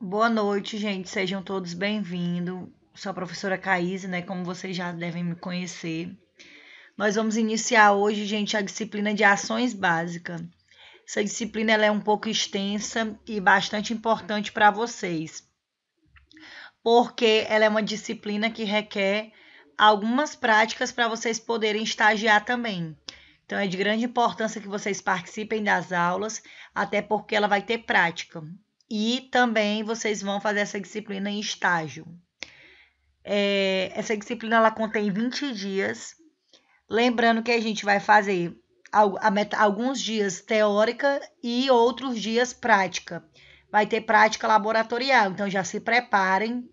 Boa noite, gente. Sejam todos bem-vindos. Sou a professora Caíse, né? Como vocês já devem me conhecer. Nós vamos iniciar hoje, gente, a disciplina de ações básicas. Essa disciplina ela é um pouco extensa e bastante importante para vocês, porque ela é uma disciplina que requer algumas práticas para vocês poderem estagiar também. Então, é de grande importância que vocês participem das aulas, até porque ela vai ter prática. E também vocês vão fazer essa disciplina em estágio. É, essa disciplina ela contém 20 dias. Lembrando que a gente vai fazer alguns dias teórica e outros dias prática. Vai ter prática laboratorial, então já se preparem,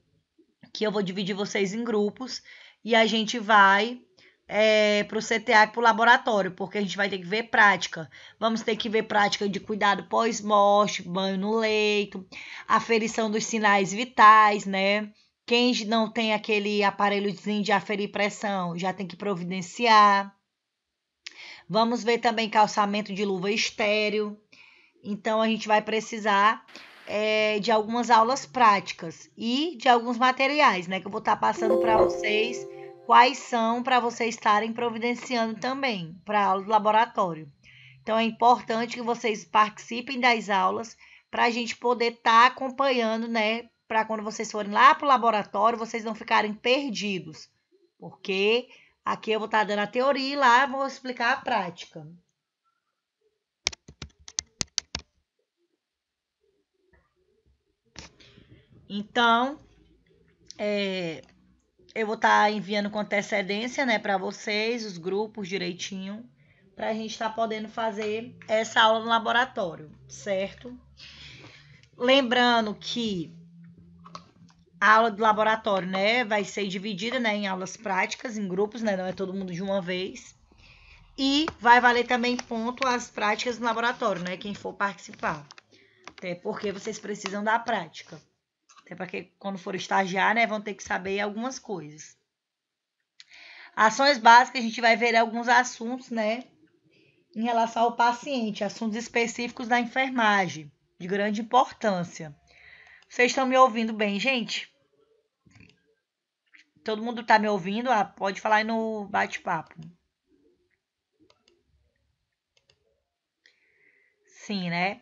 que eu vou dividir vocês em grupos e a gente vai é, para o CTA e para o laboratório, porque a gente vai ter que ver prática. Vamos ter que ver prática de cuidado pós-morte, banho no leito, aferição dos sinais vitais, né? Quem não tem aquele aparelho de aferir pressão já tem que providenciar. Vamos ver também calçamento de luva estéreo. Então, a gente vai precisar é, de algumas aulas práticas e de alguns materiais, né? Que eu vou estar tá passando para vocês quais são para vocês estarem providenciando também para aula do laboratório. Então é importante que vocês participem das aulas para a gente poder estar tá acompanhando, né? Para quando vocês forem lá para o laboratório, vocês não ficarem perdidos. Porque aqui eu vou estar tá dando a teoria e lá vou explicar a prática. Então, é, eu vou estar tá enviando com antecedência, né, para vocês, os grupos direitinho, para a gente estar tá podendo fazer essa aula no laboratório, certo? Lembrando que a aula do laboratório, né, vai ser dividida, né, em aulas práticas, em grupos, né, não é todo mundo de uma vez. E vai valer também ponto as práticas no laboratório, né, quem for participar. Até porque vocês precisam da prática. Até porque quando for estagiar, né, vão ter que saber algumas coisas. Ações básicas, a gente vai ver alguns assuntos, né, em relação ao paciente, assuntos específicos da enfermagem, de grande importância. Vocês estão me ouvindo bem, gente? Todo mundo está me ouvindo? Ah, pode falar aí no bate-papo. Sim, né?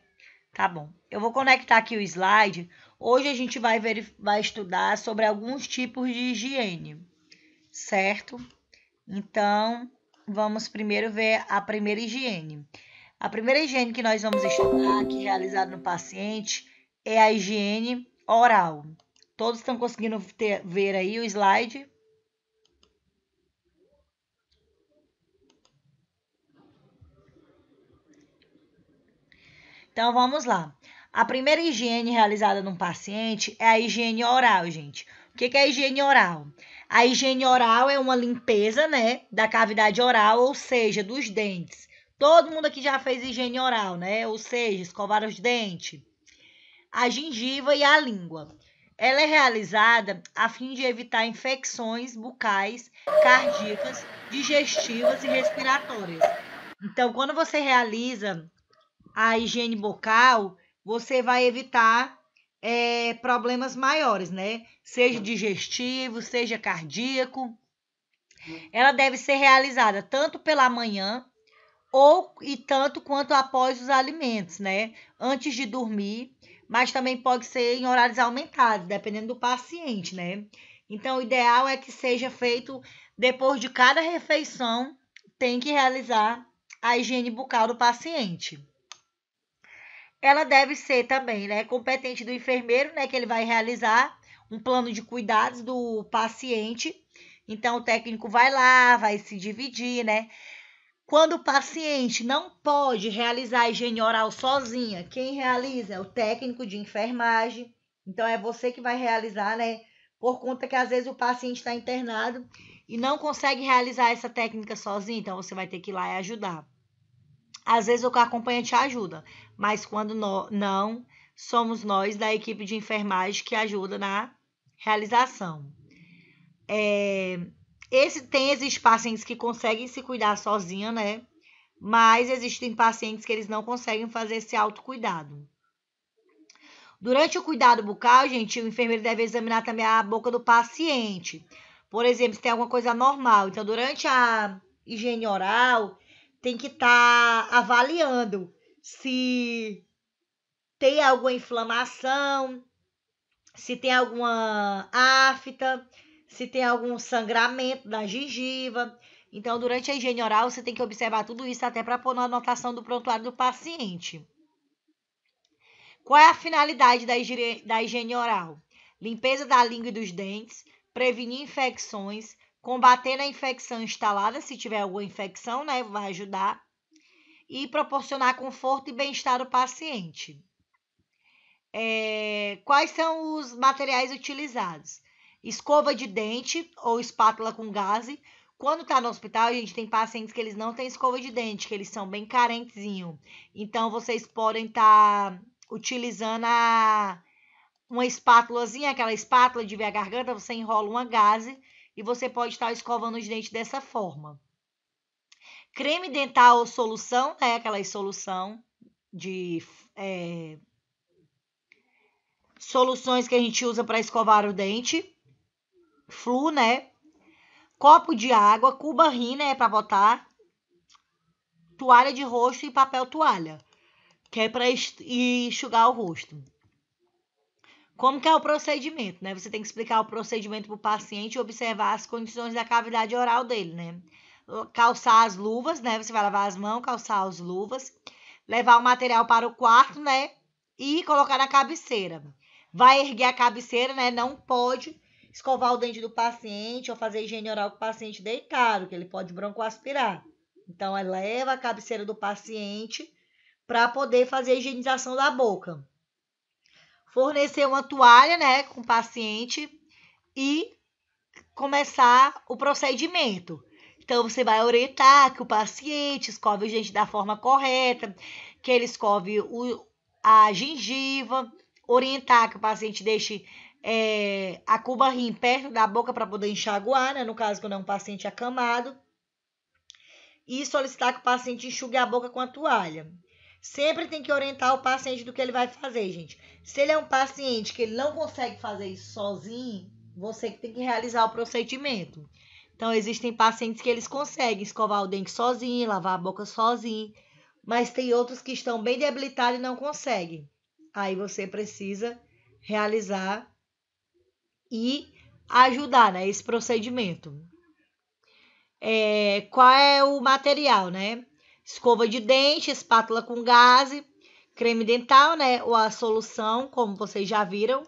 Tá bom. Eu vou conectar aqui o slide Hoje a gente vai, ver, vai estudar sobre alguns tipos de higiene, certo? Então, vamos primeiro ver a primeira higiene. A primeira higiene que nós vamos estudar, que é realizada no paciente, é a higiene oral. Todos estão conseguindo ter, ver aí o slide? Então, vamos lá. A primeira higiene realizada num paciente é a higiene oral, gente. O que é a higiene oral? A higiene oral é uma limpeza, né, da cavidade oral, ou seja, dos dentes. Todo mundo aqui já fez higiene oral, né? Ou seja, escovar os dentes, a gengiva e a língua. Ela é realizada a fim de evitar infecções bucais, cardíacas, digestivas e respiratórias. Então, quando você realiza a higiene bucal, você vai evitar é, problemas maiores, né? Seja digestivo, seja cardíaco. Ela deve ser realizada tanto pela manhã ou e tanto quanto após os alimentos, né? Antes de dormir, mas também pode ser em horários aumentados, dependendo do paciente, né? Então, o ideal é que seja feito depois de cada refeição, tem que realizar a higiene bucal do paciente ela deve ser também, né, competente do enfermeiro, né, que ele vai realizar um plano de cuidados do paciente. Então o técnico vai lá, vai se dividir, né? Quando o paciente não pode realizar a higiene oral sozinha, quem realiza é o técnico de enfermagem. Então é você que vai realizar, né? Por conta que às vezes o paciente está internado e não consegue realizar essa técnica sozinho, então você vai ter que ir lá e ajudar. Às vezes o acompanhante ajuda, mas quando no, não, somos nós da equipe de enfermagem que ajuda na realização. É, esse tem esses pacientes que conseguem se cuidar sozinha, né? Mas existem pacientes que eles não conseguem fazer esse autocuidado. Durante o cuidado bucal, gente, o enfermeiro deve examinar também a boca do paciente. Por exemplo, se tem alguma coisa normal. Então, durante a higiene oral, tem que estar tá avaliando se tem alguma inflamação, se tem alguma afta, se tem algum sangramento da gengiva. Então, durante a higiene oral, você tem que observar tudo isso até para pôr na anotação do prontuário do paciente. Qual é a finalidade da higiene, da higiene oral? Limpeza da língua e dos dentes, prevenir infecções, combater a infecção instalada, se tiver alguma infecção, né, vai ajudar, e proporcionar conforto e bem-estar ao paciente. É, quais são os materiais utilizados? Escova de dente ou espátula com gaze. Quando está no hospital, a gente tem pacientes que eles não têm escova de dente, que eles são bem carentezinho. Então, vocês podem estar tá utilizando a, uma espátulazinha, aquela espátula de ver a garganta, você enrola uma gaze e você pode estar escovando os dentes dessa forma. Creme dental ou solução né? aquela solução de é, soluções que a gente usa para escovar o dente. Flu, né? Copo de água, cubarrina né? para botar, toalha de rosto e papel toalha, que é para enxugar o rosto. Como que é o procedimento, né? Você tem que explicar o procedimento para o paciente e observar as condições da cavidade oral dele, né? Calçar as luvas, né? Você vai lavar as mãos, calçar as luvas, levar o material para o quarto, né? E colocar na cabeceira. Vai erguer a cabeceira, né? Não pode escovar o dente do paciente ou fazer higiene oral com o paciente deitado, que ele pode broncoaspirar. Então, é leva a cabeceira do paciente para poder fazer a higienização da boca fornecer uma toalha, né, com o paciente e começar o procedimento. Então, você vai orientar que o paciente escove o dente da forma correta, que ele escove o, a gengiva, orientar que o paciente deixe é, a cuba rim perto da boca para poder enxaguar, né? No caso, quando é um paciente acamado. E solicitar que o paciente enxugue a boca com a toalha. Sempre tem que orientar o paciente do que ele vai fazer, gente. Se ele é um paciente que ele não consegue fazer isso sozinho, você que tem que realizar o procedimento. Então, existem pacientes que eles conseguem escovar o dente sozinho, lavar a boca sozinho, mas tem outros que estão bem debilitados e não conseguem. Aí você precisa realizar e ajudar né, procedimento. É, qual é o material, né? escova de dente, espátula com gaze, creme dental, né? Ou a solução, como vocês já viram.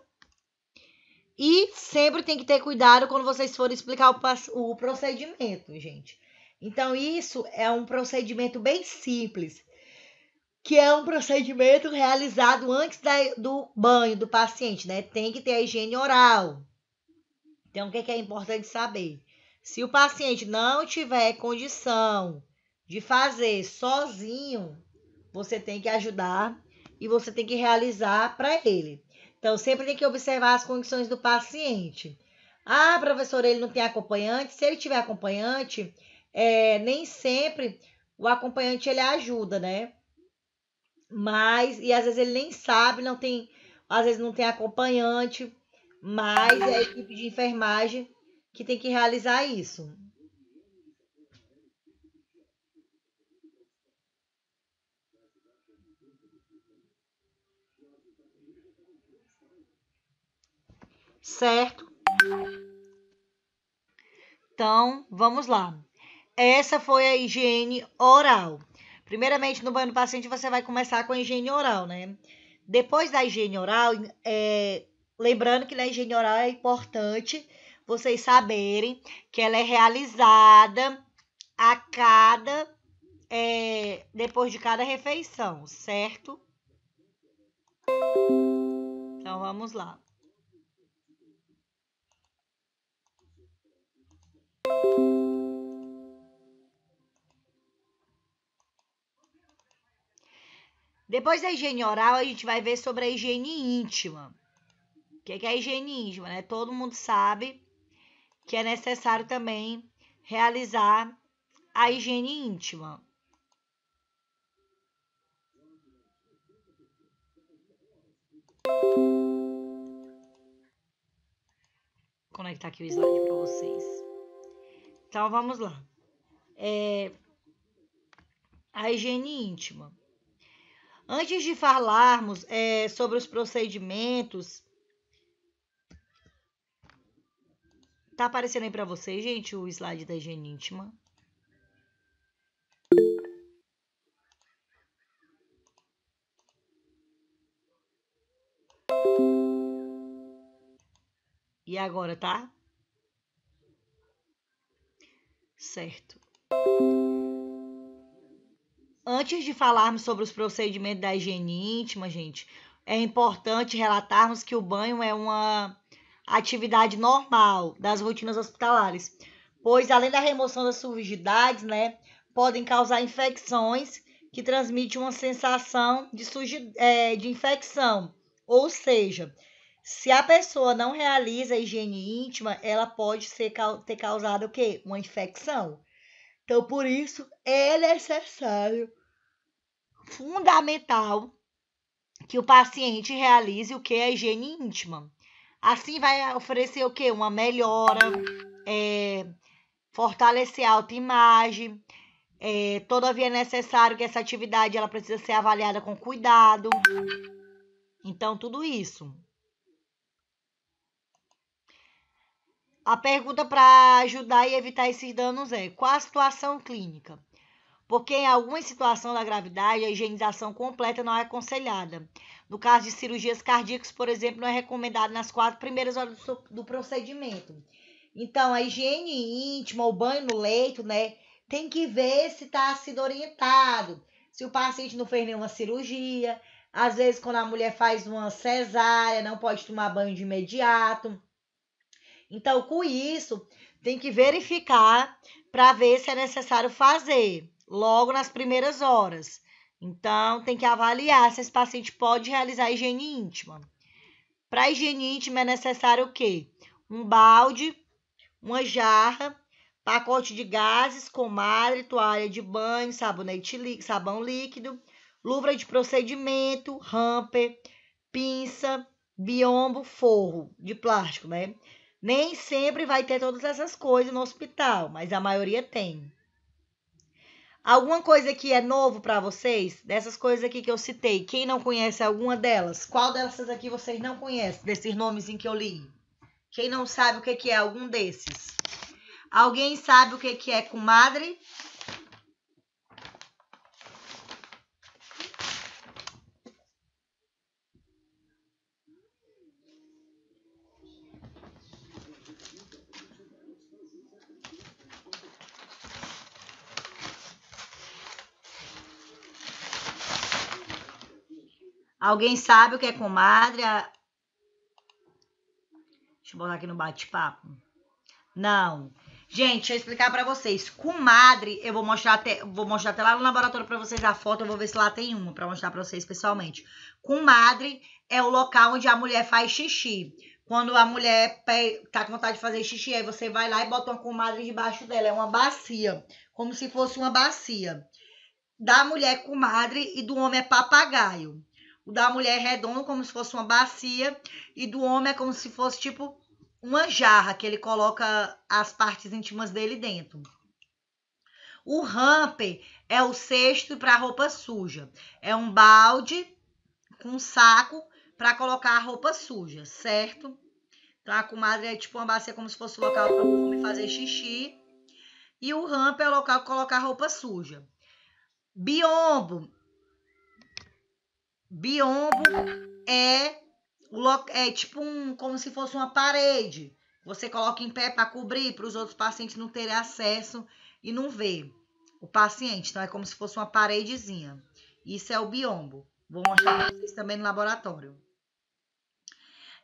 E sempre tem que ter cuidado quando vocês forem explicar o, o procedimento, gente. Então, isso é um procedimento bem simples, que é um procedimento realizado antes da, do banho do paciente, né? Tem que ter a higiene oral. Então, o que é, é importante saber? Se o paciente não tiver condição de fazer sozinho, você tem que ajudar e você tem que realizar para ele. Então, sempre tem que observar as condições do paciente. Ah, professor, ele não tem acompanhante. Se ele tiver acompanhante, é, nem sempre o acompanhante ele ajuda, né? Mas, e às vezes ele nem sabe, não tem, às vezes não tem acompanhante, mas é a equipe de enfermagem que tem que realizar isso. Certo? Então, vamos lá. Essa foi a higiene oral. Primeiramente, no banho do paciente, você vai começar com a higiene oral, né? Depois da higiene oral, é, lembrando que na higiene oral é importante vocês saberem que ela é realizada a cada é, depois de cada refeição, certo? Então vamos lá. Depois da higiene oral, a gente vai ver sobre a higiene íntima. O que é, é a higiene íntima? Né? Todo mundo sabe que é necessário também realizar a higiene íntima. conectar aqui o slide para vocês. Então vamos lá. É... A higiene íntima. Antes de falarmos é, sobre os procedimentos, tá aparecendo aí para vocês, gente, o slide da higiene íntima. E agora, tá? Certo. Antes de falarmos sobre os procedimentos da higiene íntima, gente, é importante relatarmos que o banho é uma atividade normal das rotinas hospitalares, pois além da remoção das sujidades, né, podem causar infecções que transmitem uma sensação de, eh, de infecção, ou seja, se a pessoa não realiza a higiene íntima, ela pode ser, ter causado o quê? Uma infecção. Então, por isso, é necessário, fundamental, que o paciente realize o que? A higiene íntima. Assim vai oferecer o quê? Uma melhora, é, fortalecer a autoimagem. É, todavia é necessário que essa atividade ela precisa ser avaliada com cuidado. Então, tudo isso. A pergunta para ajudar e evitar esses danos é: qual a situação clínica? Porque em algumas situações da gravidade, a higienização completa não é aconselhada. No caso de cirurgias cardíacas, por exemplo, não é recomendado nas quatro primeiras horas do procedimento. Então, a higiene íntima, o banho no leito, né? Tem que ver se está sendo orientado, se o paciente não fez nenhuma cirurgia. Às vezes, quando a mulher faz uma cesárea, não pode tomar banho de imediato então, com isso, tem que verificar para ver se é necessário fazer logo nas primeiras horas. Então, tem que avaliar se esse paciente pode realizar higiene íntima. Para higiene íntima é necessário o quê? Um balde, uma jarra, pacote de gases, comadre, toalha de banho, sabonete, sabão líquido, luva de procedimento, hamper, pinça, biombo, forro de plástico, né? Nem sempre vai ter todas essas coisas no hospital, mas a maioria tem. Alguma coisa que é novo para vocês? Dessas coisas aqui que eu citei, quem não conhece alguma delas? Qual dessas aqui vocês não conhecem, desses nomes em que eu li? Quem não sabe o que é algum desses? Alguém sabe o que é comadre? Alguém sabe o que é comadre? Deixa eu botar aqui no bate-papo. Não. Gente, deixa eu explicar para vocês. Comadre, eu vou mostrar até, vou mostrar até lá no laboratório para vocês a foto, eu vou ver se lá tem uma para mostrar para vocês pessoalmente. Comadre é o local onde a mulher faz xixi. Quando a mulher tá com vontade de fazer xixi, aí você vai lá e bota uma comadre debaixo dela, é uma bacia, como se fosse uma bacia. Da mulher é comadre e do homem é papagaio. O da mulher é redondo, como se fosse uma bacia, e do homem é como se fosse tipo uma jarra que ele coloca as partes íntimas dele dentro. O hamper é o cesto para roupa suja. É um balde com um saco para colocar a roupa suja, certo? Então tá, a comadre é tipo uma bacia como se fosse o local para o homem fazer xixi. E o rampa é o local para colocar roupa suja. Biombo Biombo é, é tipo um, como se fosse uma parede. Você coloca em pé para cobrir, para os outros pacientes não terem acesso e não ver o paciente. Então, é como se fosse uma paredezinha. Isso é o biombo. Vou mostrar para vocês também no laboratório.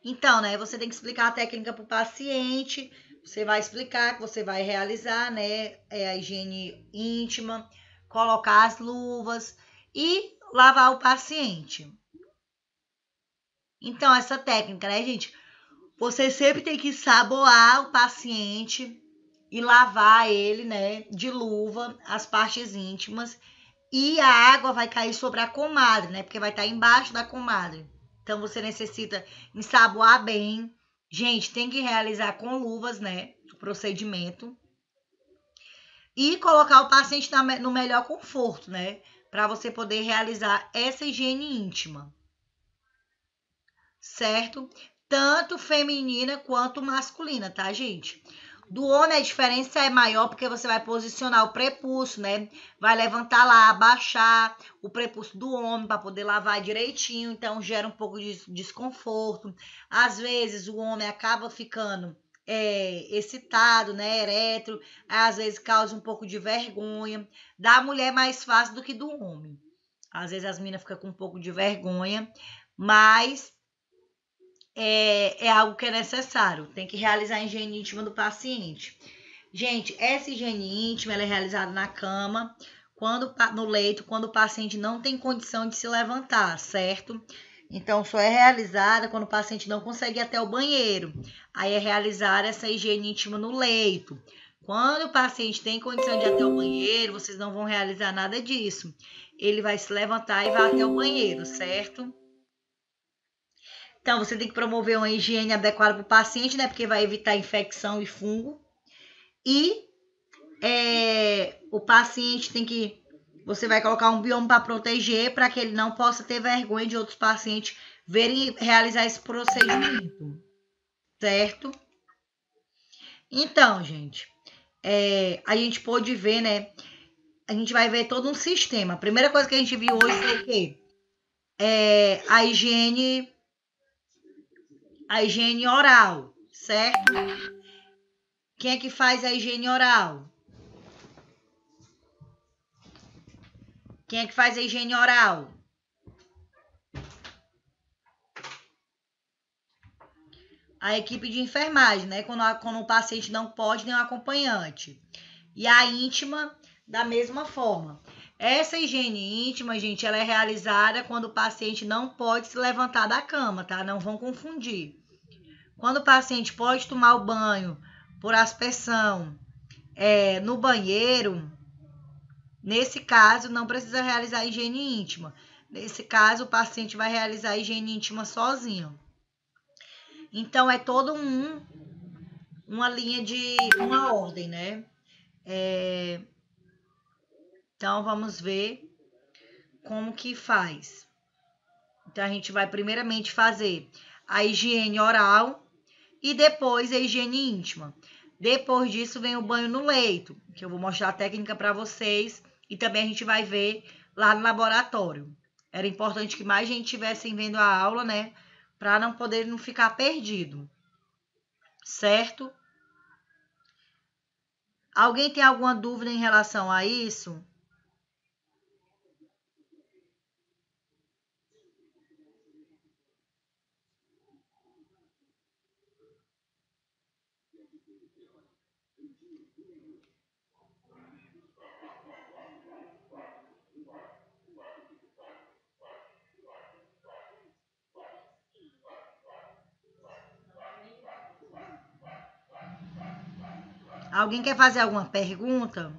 Então, né, você tem que explicar a técnica para o paciente. Você vai explicar que você vai realizar, né, é a higiene íntima, colocar as luvas e lavar o paciente. Então, essa técnica, né, gente? Você sempre tem que saboar o paciente e lavar ele, né, de luva, as partes íntimas. E a água vai cair sobre a comadre, né? Porque vai estar tá embaixo da comadre. Então, você necessita ensaboar bem. Gente, tem que realizar com luvas, né? O procedimento. E colocar o paciente no melhor conforto, né? para você poder realizar essa higiene íntima. Certo? Tanto feminina quanto masculina, tá, gente? Do homem a diferença é maior porque você vai posicionar o prepulso, né? Vai levantar lá, abaixar o prepulso do homem para poder lavar direitinho, então gera um pouco de desconforto. Às vezes o homem acaba ficando é, excitado, né, erétil, às vezes causa um pouco de vergonha. Da mulher é mais fácil do que do homem. Às vezes as meninas ficam com um pouco de vergonha, mas é, é algo que é necessário. Tem que realizar a higiene íntima do paciente. Gente, essa higiene íntima é realizada na cama, quando no leito, quando o paciente não tem condição de se levantar, certo? Então, só é realizada quando o paciente não consegue ir até o banheiro. Aí é realizada essa higiene íntima no leito. Quando o paciente tem condição de ir até o banheiro, vocês não vão realizar nada disso. Ele vai se levantar e vai até o banheiro, certo? Então, você tem que promover uma higiene adequada para o paciente, né? Porque vai evitar infecção e fungo. E é, o paciente tem que você vai colocar um bioma para proteger, para que ele não possa ter vergonha de outros pacientes verem realizar esse procedimento, certo? Então, gente, é, a gente pôde ver, né? A gente vai ver todo um sistema. A primeira coisa que a gente viu hoje foi o quê? É a higiene, a higiene oral, certo? Quem é que faz a higiene oral? Quem é que faz a higiene oral? A equipe de enfermagem, né? Quando, quando o paciente não pode nem um acompanhante. E a íntima, da mesma forma. Essa higiene íntima, gente, ela é realizada quando o paciente não pode se levantar da cama, tá? Não vão confundir. Quando o paciente pode tomar o banho por aspersão é, no banheiro, Nesse caso, não precisa realizar higiene íntima. Nesse caso, o paciente vai realizar a higiene íntima sozinho. Então, é todo um uma linha de uma ordem, né? É... Então, vamos ver como que faz. Então, a gente vai primeiramente fazer a higiene oral e depois a higiene íntima. Depois disso, vem o banho no leito, que eu vou mostrar a técnica para vocês e também a gente vai ver lá no laboratório. Era importante que mais gente estivesse vendo a aula, né? Para não poder não ficar perdido. Certo? Alguém tem alguma dúvida em relação a isso? Alguém quer fazer alguma pergunta?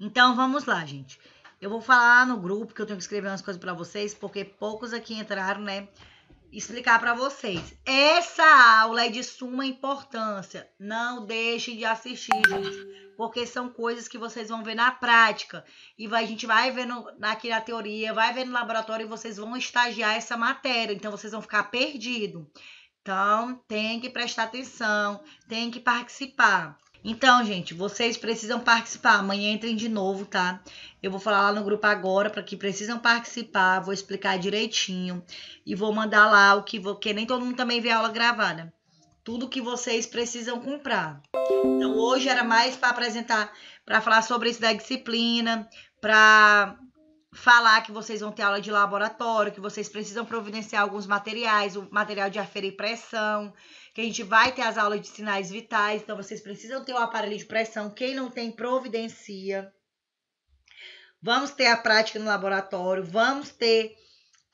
Então vamos lá, gente. Eu vou falar no grupo que eu tenho que escrever umas coisas para vocês, porque poucos aqui entraram, né? explicar para vocês. Essa aula é de suma importância. Não deixe de assistir, gente, porque são coisas que vocês vão ver na prática e vai, a gente vai ver aqui na teoria, vai ver no laboratório e vocês vão estagiar essa matéria, então vocês vão ficar perdido. Então, tem que prestar atenção, tem que participar. Então, gente, vocês precisam participar. Amanhã entrem de novo, tá? Eu vou falar lá no grupo agora para que precisam participar, vou explicar direitinho e vou mandar lá o que vou, que nem todo mundo também vê a aula gravada. Tudo que vocês precisam comprar. Então, hoje era mais para apresentar, para falar sobre isso da disciplina, para falar que vocês vão ter aula de laboratório, que vocês precisam providenciar alguns materiais, o material de aferir pressão, que a gente vai ter as aulas de sinais vitais, então vocês precisam ter o aparelho de pressão. Quem não tem, providencia. Vamos ter a prática no laboratório, vamos ter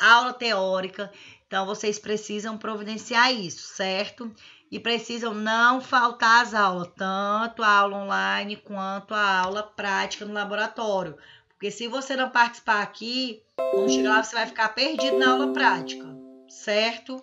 aula teórica. Então vocês precisam providenciar isso, certo? E precisam não faltar as aulas, tanto a aula online quanto a aula prática no laboratório porque se você não participar aqui, vamos chegar lá você vai ficar perdido na aula prática, certo?